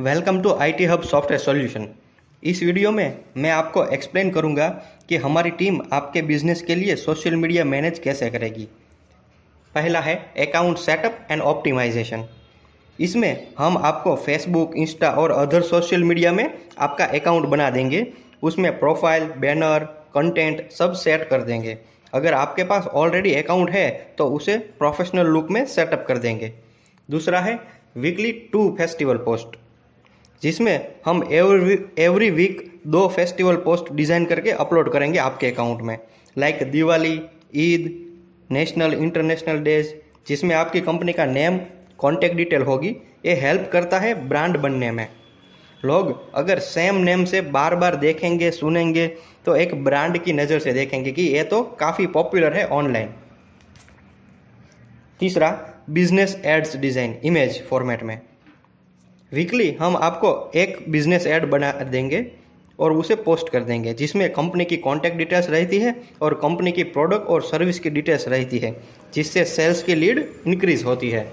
welcome to IT hub software solution इस video में मैं आपको एक्सप्लेन करूंगा कि हमारी टीम आपके बिजनेस के लिए सोशल मीडिया मैनेज कैसे करेगी पहला है अकाउंट सेटअप एंड ऑप्टिमाइजेशन इसमें हम आपको फेसबुक इंस्टा और अदर सोशल मीडिया में आपका अकाउंट बना देंगे उसमें प्रोफाइल बैनर कंटेंट सब सेट कर देंगे अगर आपके पास ऑलरेडी अकाउंट है तो उसे प्रोफेशनल लुक में सेटअप कर देंगे दूसरा है वीकली टू फेस्टिवल पोस्ट जिसमें हम एवरी एवरी वीक दो फेस्टिवल पोस्ट डिज़ाइन करके अपलोड करेंगे आपके अकाउंट में like like Diwali Eid national international days जिसमें आपकी कंपनी का नेम कॉन्टैक्ट डिटेल होगी ये हेल्प करता है ब्रांड बनने में लोग अगर सेम नेम से बार बार देखेंगे सुनेंगे तो एक ब्रांड की नज़र से देखेंगे कि ये तो काफ़ी पॉपुलर है ऑनलाइन तीसरा business ads design image format में वीकली हम आपको एक बिजनेस एड बना देंगे और उसे पोस्ट कर देंगे जिसमें कंपनी की कॉन्टैक्ट डिटेल्स रहती है और कंपनी की प्रोडक्ट और सर्विस की डिटेल्स रहती है जिससे सेल्स की लीड इंक्रीज होती है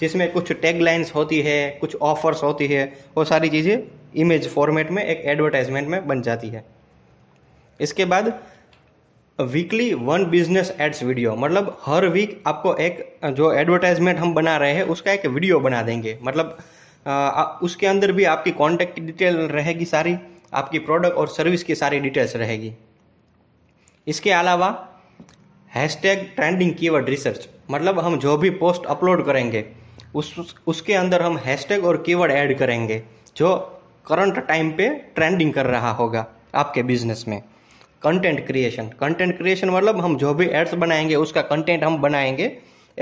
जिसमें कुछ टैग लाइन्स होती है कुछ ऑफर्स होती है वो सारी चीज़ें इमेज फॉर्मेट में एक एडवर्टाइजमेंट में बन जाती है इसके बाद weekly one business ads video मतलब हर वीक आपको एक जो एडवर्टाइजमेंट हम बना रहे हैं उसका एक वीडियो बना देंगे मतलब उसके अंदर भी आपकी कॉन्टैक्ट की डिटेल रहेगी सारी आपकी प्रोडक्ट और सर्विस की सारी डिटेल्स रहेगी इसके अलावा हैशटैग ट्रेंडिंग कीवर्ड रिसर्च मतलब हम जो भी पोस्ट अपलोड करेंगे उस उसके अंदर हम हैशटैग और कीवर्ड ऐड करेंगे जो करंट टाइम पे ट्रेंडिंग कर रहा होगा आपके बिजनेस में कंटेंट क्रिएशन कंटेंट क्रिएशन मतलब हम जो भी एड्स बनाएंगे उसका कंटेंट हम बनाएंगे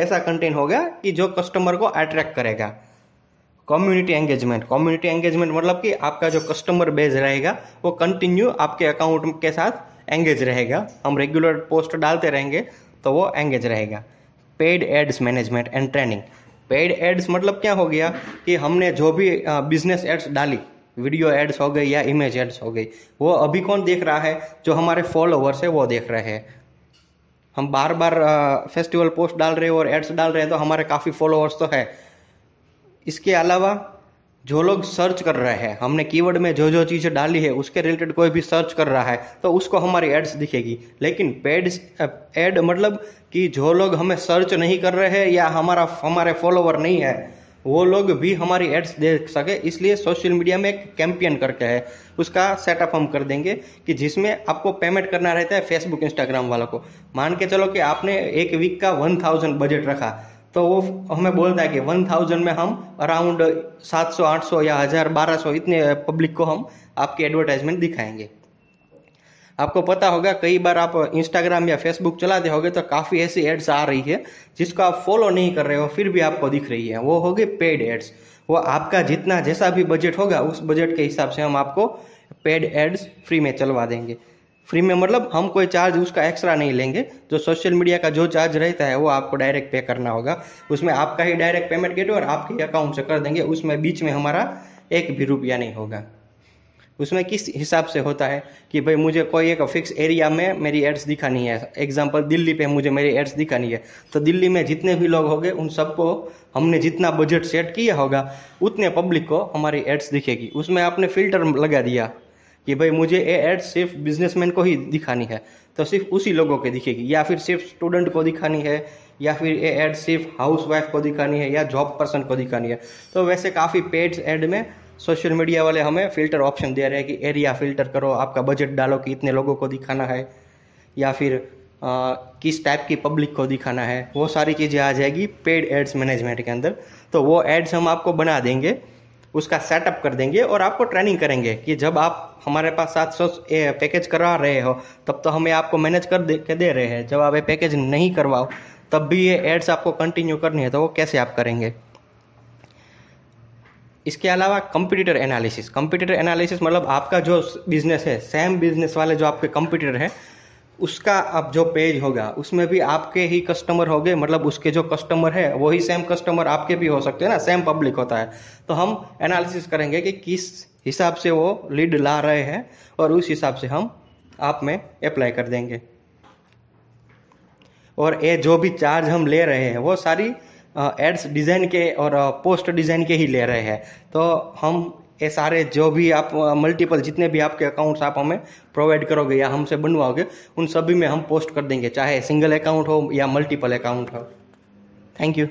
ऐसा कंटेंट होगा कि जो कस्टमर को अट्रैक्ट करेगा कम्युनिटी एंगेजमेंट कम्युनिटी एंगेजमेंट मतलब कि आपका जो कस्टमर बेस रहेगा वो कंटिन्यू आपके अकाउंट के साथ एंगेज रहेगा हम रेगुलर पोस्ट डालते रहेंगे तो वो एंगेज रहेगा paid ads management and training paid ads मतलब क्या हो गया कि हमने जो भी बिजनेस एड्स डाली वीडियो एड्स हो गई या इमेज एड्स हो गई वो अभी कौन देख रहा है जो हमारे फॉलोअर्स है वो देख रहे हैं हम बार बार फेस्टिवल पोस्ट डाल रहे हैं और एड्स डाल रहे हैं तो हमारे काफ़ी फॉलोअर्स तो है इसके अलावा जो लोग सर्च कर रहे हैं हमने कीवर्ड में जो जो चीज़ें डाली है उसके रिलेटेड कोई भी सर्च कर रहा है तो उसको हमारी एड्स दिखेगी लेकिन पेड एड मतलब कि जो लोग हमें सर्च नहीं कर रहे हैं या हमारा हमारे फॉलोवर नहीं है वो लोग भी हमारी एड्स देख सके इसलिए सोशल मीडिया में एक कैंपेन करके है उसका सेटअप हम कर देंगे कि जिसमें आपको पेमेंट करना रहता है फेसबुक इंस्टाग्राम वालों को मान के चलो कि आपने एक वीक का वन थाउजेंड बजट रखा तो वो हमें बोलता है कि वन थाउजेंड में हम अराउंड सात सौ आठ सौ या हज़ार बारह सौ इतने पब्लिक को हम आपकी एडवर्टाइजमेंट दिखाएंगे आपको पता होगा कई बार आप इंस्टाग्राम या फेसबुक चलाते होगे तो काफ़ी ऐसी एड्स आ रही है जिसको आप फॉलो नहीं कर रहे हो फिर भी आपको दिख रही है वो होगी पेड एड्स वो आपका जितना जैसा भी बजट होगा उस बजट के हिसाब से हम आपको पेड एड्स फ्री में चलवा देंगे फ्री में मतलब हम कोई चार्ज उसका एक्स्ट्रा नहीं लेंगे जो सोशल मीडिया का जो चार्ज रहता है वो आपको डायरेक्ट पे करना होगा उसमें आपका ही डायरेक्ट पेमेंट गेट और आपके अकाउंट से कर देंगे उसमें बीच में हमारा एक भी रुपया नहीं होगा उसमें किस हिसाब से होता है कि भाई मुझे कोई एक फिक्स एरिया में मेरी एड्स दिखानी है एग्जाम्पल दिल्ली पे मुझे मेरी एड्स दिखानी है तो दिल्ली में जितने भी लोग होंगे उन सबको हमने जितना बजट सेट किया होगा उतने पब्लिक को हमारी एड्स दिखेगी उसमें आपने फिल्टर लगा दिया कि भाई मुझे ये एड सिर्फ बिजनेसमैन को ही दिखानी है तो सिर्फ उसी लोगों के दिखेगी या फिर सिर्फ स्टूडेंट को दिखानी है या फिर ये एड सिर्फ हाउस वाइफ को दिखानी है या जॉब पर्सन को दिखानी है तो वैसे काफ़ी पेड एड में सोशल मीडिया वाले हमें फ़िल्टर ऑप्शन दे रहे हैं कि एरिया फ़िल्टर करो आपका बजट डालो कि इतने लोगों को दिखाना है या फिर आ, किस टाइप की पब्लिक को दिखाना है वो सारी चीज़ें आ जाएगी पेड एड्स मैनेजमेंट के अंदर तो वो एड्स हम आपको बना देंगे उसका सेटअप कर देंगे और आपको ट्रेनिंग करेंगे कि जब आप हमारे पास सात सौ पैकेज करवा रहे हो तब तो हमें आपको मैनेज कर दे के दे रहे हैं जब आप ये पैकेज नहीं करवाओ तब भी ये एड्स आपको कंटिन्यू करनी है तो वो कैसे आप करेंगे इसके अलावा कंप्यूटर एनालिसिस कंप्यूटर एनालिसिस मतलब आपका जो बिजनेस है सेम बिजनेस वाले जो आपके कंप्यूटर हैं उसका अब जो पेज होगा उसमें भी आपके ही कस्टमर होंगे मतलब उसके जो कस्टमर है वही सेम कस्टमर आपके भी हो सकते हैं ना सेम पब्लिक होता है तो हम एनालिसिस करेंगे कि किस हिसाब से वो लीड ला रहे हैं और उस हिसाब से हम आप में अप्लाई कर देंगे और ये जो भी चार्ज हम ले रहे हैं वो सारी एड्स डिज़ाइन के और पोस्ट डिज़ाइन के ही ले रहे हैं तो हम ये सारे जो भी आप मल्टीपल जितने भी आपके अकाउंट्स आप हमें प्रोवाइड करोगे या हमसे बनवाओगे उन सभी में हम पोस्ट कर देंगे चाहे सिंगल अकाउंट हो या मल्टीपल अकाउंट हो थैंक यू